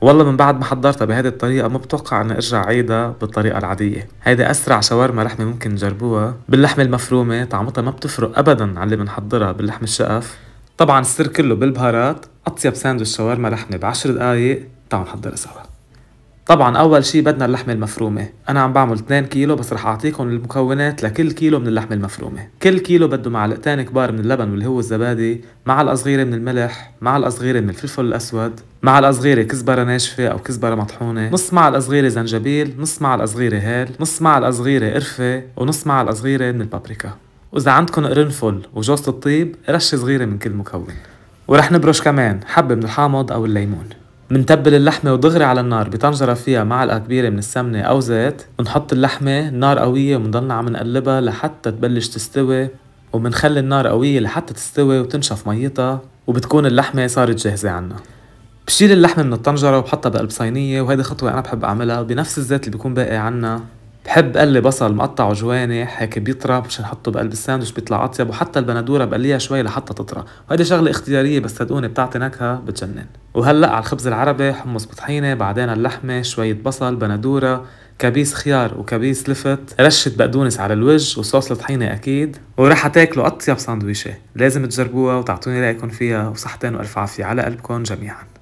والله من بعد ما حضرتها بهذه الطريقة ما بتوقع اني ارجع عيدها بالطريقة العادية، هيدا اسرع شاورما لحمة ممكن تجربوها، باللحمة المفرومة طعمتها ما بتفرق ابدا عن اللي بنحضرها باللحم الشقف، طبعا السر كله بالبهارات، اطيب ساندويتش شاورما لحمة بعشر دقايق، تعالوا نحضرها سوا. طبعا اول شي بدنا اللحمه المفرومه انا عم بعمل 2 كيلو بس رح اعطيكم المكونات لكل كيلو من اللحمه المفرومه كل كيلو بده معلقتين كبار من اللبن واللي هو الزبادي مع الاصغيره من الملح مع الاصغيره من الفلفل الاسود مع الاصغيره كزبره ناشفه او كزبره مطحونه نص مع الاصغيره زنجبيل نص مع الاصغيره هيل نص مع الاصغيره قرفه ونص مع الاصغيره من البابريكا واذا عندكم قرنفل وجوزة الطيب رشه صغيره من كل مكون ورح نبرش كمان حبه من الحامض او الليمون منتبل اللحمة ودغري على النار بطنجرة فيها معلقة كبيرة من السمنة أو زيت ونحط اللحمة نار قوية ومنضلنا عم نقلبها لحتى تبلش تستوي ومنخلي النار قوية لحتى تستوي وتنشف ميتها وبتكون اللحمة صارت جاهزة عنا بشيل اللحمة من الطنجرة وبحطها بقلب صينية وهيدي خطوة أنا بحب أعملها بنفس الزيت اللي بيكون باقي عنا بحب قلي بصل مقطع وجوانح هيك بيطرى مشان نحطه بقلب الساندويتش بيطلع اطيب وحتى البندوره بقليها شوي لحتى تطرى وهيدي شغله اختياريه بس صدقوني بتعطي نكهه بتجنن وهلا على الخبز العربي حمص بطحينه بعدين اللحمه شويه بصل بندوره كبيس خيار وكبيس لفت رشة بقدونس على الوجه وصوص الطحينة أكيد ورح تاكلوا أطيب ساندويشة لازم تجربوها وتعطوني رأيكم فيها وصحتين وألف عافية على قلبكم جميعاً